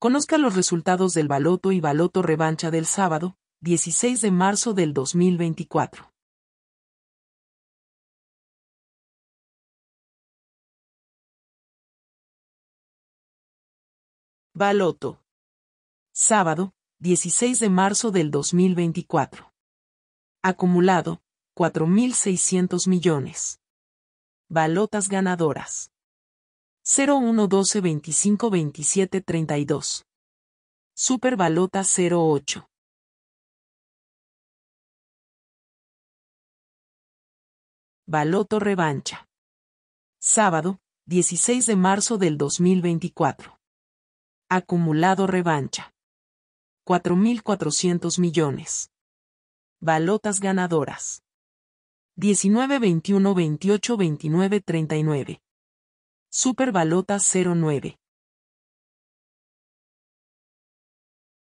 Conozca los resultados del baloto y baloto revancha del sábado, 16 de marzo del 2024. Baloto. Sábado, 16 de marzo del 2024. Acumulado, 4.600 millones. Balotas ganadoras. 0112 25 27 32. Super Balota 08. Baloto Revancha. Sábado, 16 de marzo del 2024. Acumulado Revancha. 4.400 millones. Balotas ganadoras. 19 21 28 29 39. Super Balota 09.